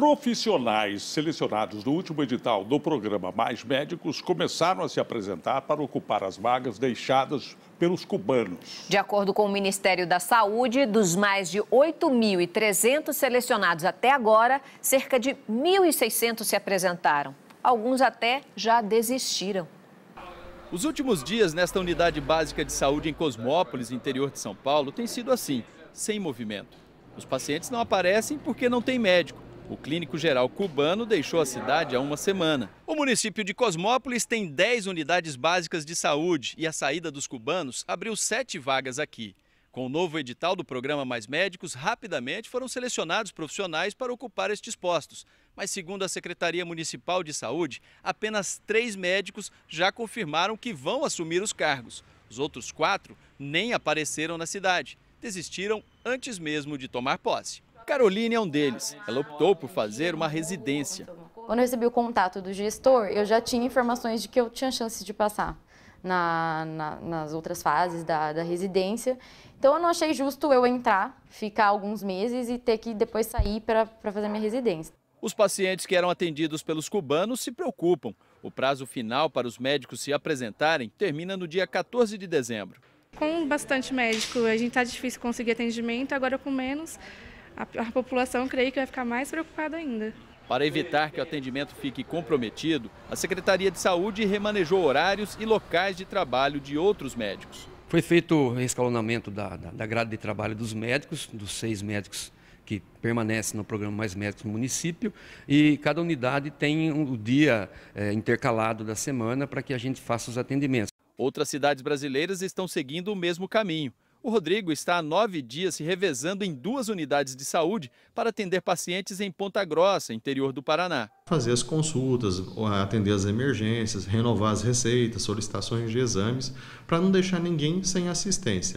Profissionais selecionados no último edital do programa Mais Médicos começaram a se apresentar para ocupar as vagas deixadas pelos cubanos. De acordo com o Ministério da Saúde, dos mais de 8.300 selecionados até agora, cerca de 1.600 se apresentaram. Alguns até já desistiram. Os últimos dias nesta unidade básica de saúde em Cosmópolis, interior de São Paulo, tem sido assim, sem movimento. Os pacientes não aparecem porque não tem médico o clínico geral cubano deixou a cidade há uma semana. O município de Cosmópolis tem 10 unidades básicas de saúde e a saída dos cubanos abriu sete vagas aqui. Com o novo edital do programa Mais Médicos, rapidamente foram selecionados profissionais para ocupar estes postos. Mas, segundo a Secretaria Municipal de Saúde, apenas três médicos já confirmaram que vão assumir os cargos. Os outros quatro nem apareceram na cidade, desistiram antes mesmo de tomar posse. Caroline é um deles. Ela optou por fazer uma residência. Quando eu recebi o contato do gestor, eu já tinha informações de que eu tinha chance de passar na, na, nas outras fases da, da residência. Então, eu não achei justo eu entrar, ficar alguns meses e ter que depois sair para fazer minha residência. Os pacientes que eram atendidos pelos cubanos se preocupam. O prazo final para os médicos se apresentarem termina no dia 14 de dezembro. Com bastante médico, a gente está difícil conseguir atendimento, agora com menos, a, a população creio que vai ficar mais preocupada ainda. Para evitar que o atendimento fique comprometido, a Secretaria de Saúde remanejou horários e locais de trabalho de outros médicos. Foi feito o escalonamento da, da, da grade de trabalho dos médicos, dos seis médicos que permanecem no programa Mais Médicos no município, e cada unidade tem o um dia é, intercalado da semana para que a gente faça os atendimentos. Outras cidades brasileiras estão seguindo o mesmo caminho. O Rodrigo está há nove dias se revezando em duas unidades de saúde para atender pacientes em Ponta Grossa, interior do Paraná. Fazer as consultas, atender as emergências, renovar as receitas, solicitações de exames, para não deixar ninguém sem assistência.